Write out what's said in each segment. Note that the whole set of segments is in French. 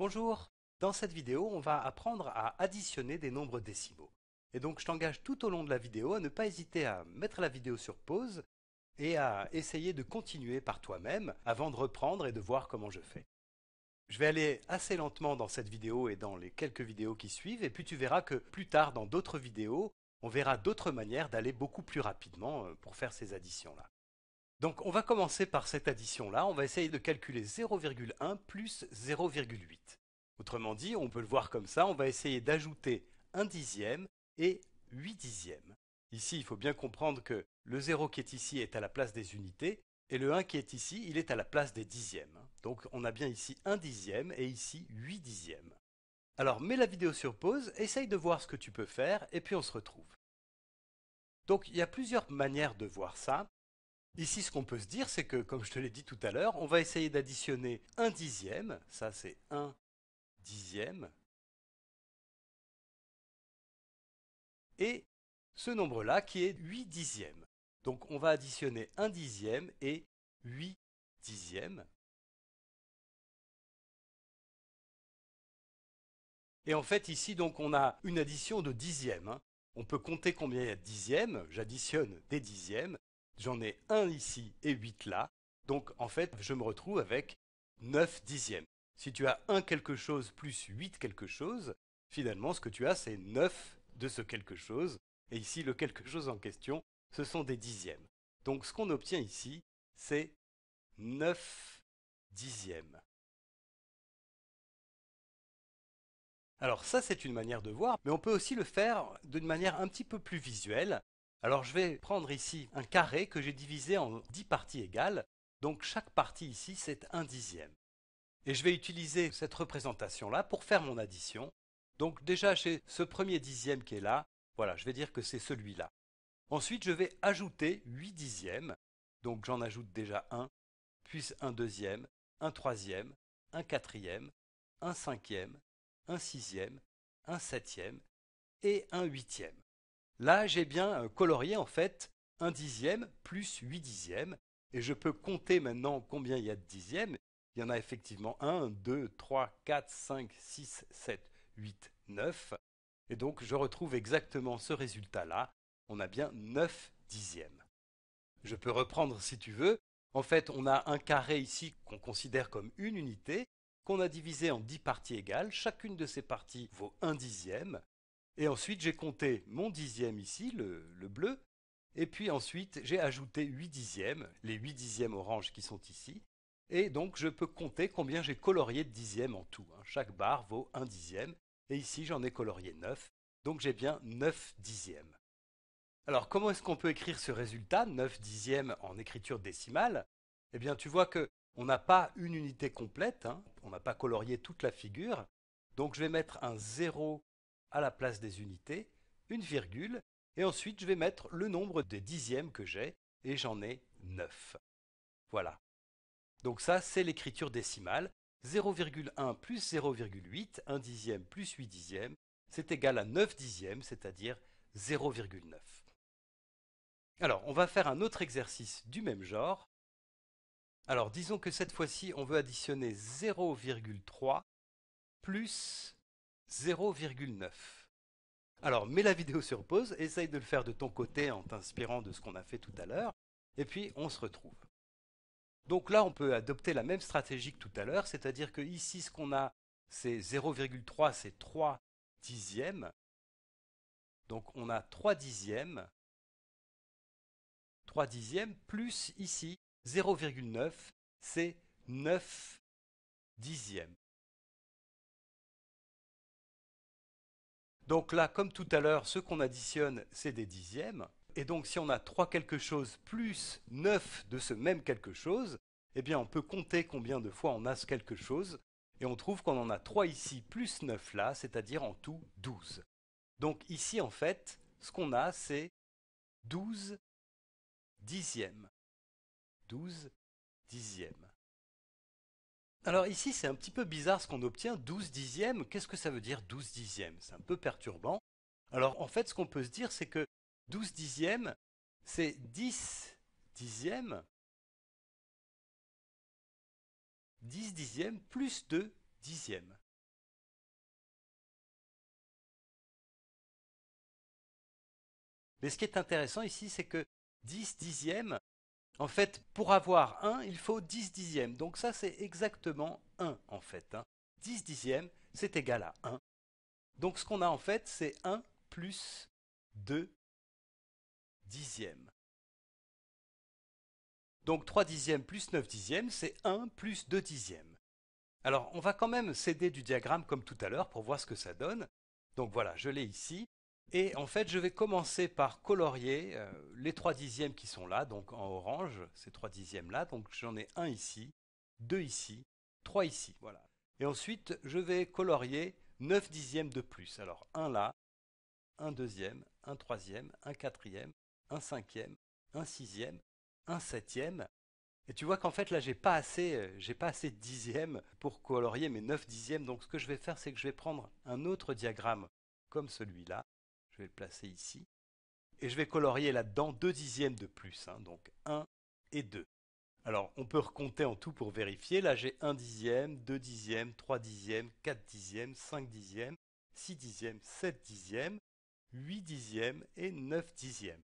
Bonjour Dans cette vidéo, on va apprendre à additionner des nombres décimaux. Et donc je t'engage tout au long de la vidéo à ne pas hésiter à mettre la vidéo sur pause et à essayer de continuer par toi-même avant de reprendre et de voir comment je fais. Je vais aller assez lentement dans cette vidéo et dans les quelques vidéos qui suivent, et puis tu verras que plus tard dans d'autres vidéos, on verra d'autres manières d'aller beaucoup plus rapidement euh, pour faire ces additions-là. Donc on va commencer par cette addition-là, on va essayer de calculer 0,1 plus 0,8. Autrement dit, on peut le voir comme ça, on va essayer d'ajouter 1 dixième et 8 dixièmes. Ici, il faut bien comprendre que le 0 qui est ici est à la place des unités, et le 1 qui est ici, il est à la place des dixièmes. Donc on a bien ici 1 dixième et ici 8 dixièmes. Alors mets la vidéo sur pause, essaye de voir ce que tu peux faire, et puis on se retrouve. Donc il y a plusieurs manières de voir ça. Ici, ce qu'on peut se dire, c'est que, comme je te l'ai dit tout à l'heure, on va essayer d'additionner un dixième, ça c'est un dixième, et ce nombre-là qui est 8 dixièmes. Donc on va additionner un dixième et 8 dixièmes. Et en fait ici donc on a une addition de dixièmes. Hein. On peut compter combien il y a de dixièmes, j'additionne des dixièmes, J'en ai un ici et 8 là. Donc en fait, je me retrouve avec 9 dixièmes. Si tu as 1 quelque chose plus 8 quelque chose, finalement ce que tu as c'est 9 de ce quelque chose. Et ici, le quelque chose en question, ce sont des dixièmes. Donc ce qu'on obtient ici, c'est 9 dixièmes. Alors ça, c'est une manière de voir, mais on peut aussi le faire d'une manière un petit peu plus visuelle. Alors je vais prendre ici un carré que j'ai divisé en 10 parties égales, donc chaque partie ici c'est un dixième. Et je vais utiliser cette représentation-là pour faire mon addition. Donc déjà j'ai ce premier dixième qui est là, voilà, je vais dire que c'est celui-là. Ensuite je vais ajouter 8 dixièmes, donc j'en ajoute déjà un, puis un deuxième, un troisième, un quatrième, un cinquième, un sixième, un septième et un huitième. Là, j'ai bien euh, colorié en fait 1 dixième plus 8 dixièmes, et je peux compter maintenant combien il y a de dixièmes. Il y en a effectivement 1, 2, 3, 4, 5, 6, 7, 8, 9. Et donc je retrouve exactement ce résultat-là. On a bien 9 dixièmes. Je peux reprendre si tu veux. En fait, on a un carré ici qu'on considère comme une unité, qu'on a divisé en 10 parties égales. Chacune de ces parties vaut 1 dixième. Et ensuite, j'ai compté mon dixième ici, le, bleu. Et puis ensuite, j'ai ajouté 8 dixièmes, les 8 dixièmes oranges qui sont ici. Et donc, je peux compter combien j'ai colorié de dixièmes en tout. Hein. Chaque barre vaut 1 dixième. Et ici, j'en ai colorié 9. Donc, j'ai bien 9 dixièmes. Alors, comment est-ce qu'on peut écrire ce résultat, 9 dixièmes, en écriture décimale Eh bien, tu vois que on n'a pas une unité complète. Hein. on n'a pas colorié toute la figure. Donc, je vais mettre un 0 à la place des unités, une virgule, et ensuite je vais mettre le nombre des dixièmes que j'ai, et j'en ai 9. Voilà. Donc ça, c'est l'écriture décimale. 0,1 plus 0,8, 1 dixième plus 8 dixièmes, c'est égal à 9 dixièmes, c'est-à-dire 0,9. Alors, on va faire un autre exercice du même genre. Alors, disons que cette fois-ci, on veut additionner 0,3 plus 0,9. Alors mets la vidéo sur pause, essaye de le faire de ton côté en t'inspirant de ce qu'on a fait tout à l'heure, et puis on se retrouve. Donc là, on peut adopter la même stratégie que tout à l'heure, c'est-à-dire que ici, ce qu'on a, c'est 0,3, c'est 3 dixièmes. Donc on a 3 dixièmes, 3 dixièmes, plus ici, 0,9, c'est 9 dixièmes. Donc là, comme tout à l'heure, ce qu'on additionne, c'est des dixièmes. Et donc si on a 3 quelque chose plus 9 de ce même quelque chose, eh bien on peut compter combien de fois on a ce quelque chose. Et on trouve qu'on en a 3 ici plus 9 là, c'est-à-dire en tout 12. Donc ici, en fait, ce qu'on a, c'est 12 dixièmes. 12 dixièmes. Alors ici, c'est un petit peu bizarre ce qu'on obtient, 12 dixièmes. Qu'est-ce que ça veut dire 12 dixièmes C'est un peu perturbant. Alors en fait, ce qu'on peut se dire, c'est que 12 dixièmes, c'est 10 dixièmes, 10 dixièmes plus 2 dixièmes. Mais ce qui est intéressant ici, c'est que 10 dixièmes, en fait, pour avoir 1, il faut 10 dixièmes. Donc ça, c'est exactement 1 en fait. 10 hein. dixièmes, c'est égal à 1. Donc ce qu'on a en fait, c'est 1 plus 2 dixièmes. Donc 3 dixièmes plus 9 dixièmes, c'est 1 plus 2 dixièmes. Alors on va quand même céder du diagramme comme tout à l'heure pour voir ce que ça donne. Donc voilà, je l'ai ici. Et en fait, je vais commencer par colorier euh, les trois dixièmes qui sont là, donc en orange, ces trois dixièmes là. Donc j'en ai un ici, deux ici, trois ici, voilà. Et ensuite, je vais colorier 9 dixièmes de plus. Alors un là, un deuxième, un troisième, un quatrième, un cinquième, un sixième, un septième. Et tu vois qu'en fait là j'ai pas assez, euh, pas assez de dixièmes pour colorier mes 9 dixièmes. Donc ce que je vais faire c'est que je vais prendre un autre diagramme comme celui-là je vais le placer ici. Et je vais colorier là-dedans 2 dixièmes de plus, hein, donc 1 et 2. Alors, on peut recompter en tout pour vérifier. Là, j'ai 1 dixième, 2 dixièmes, 3 dixièmes, 4 dixièmes, 5 dixièmes, 6 dixièmes, 7 dixièmes, 8 dixièmes et 9 dixièmes.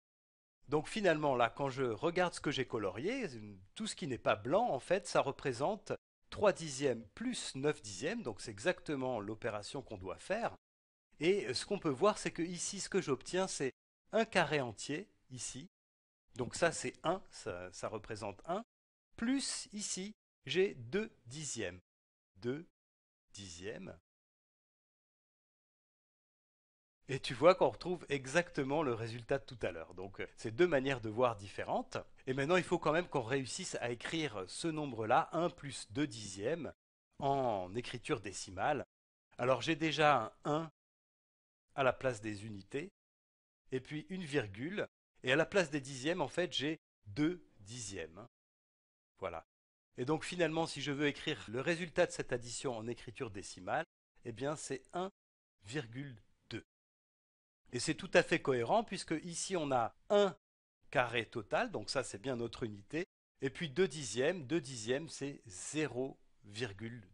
Donc finalement, là, quand je regarde ce que j'ai colorié, tout ce qui n'est pas blanc, en fait, ça représente 3 dixièmes plus 9 dixièmes, donc c'est exactement l'opération qu'on doit faire. Et ce qu'on peut voir, c'est que ici, ce que j'obtiens, c'est un carré entier, ici. Donc ça, c'est 1, ça, représente 1. Plus, ici, j'ai 2 dixièmes. 2 dixièmes. Et tu vois qu'on retrouve exactement le résultat de tout à l'heure. Donc euh, c'est deux manières de voir différentes. Et maintenant, il faut quand même qu'on réussisse à écrire ce nombre-là, 1 plus 2 dixièmes, en écriture décimale. Alors j'ai déjà un 1 à la place des unités, et puis une virgule, et à la place des dixièmes, en fait, j'ai deux dixièmes. Voilà. Et donc finalement, si je veux écrire le résultat de cette addition en écriture décimale, eh bien c'est 1,2. Et c'est tout à fait cohérent puisque ici on a un carré total, donc ça c'est bien notre unité, et puis 2 dixièmes, 2 dixièmes c'est 0,2.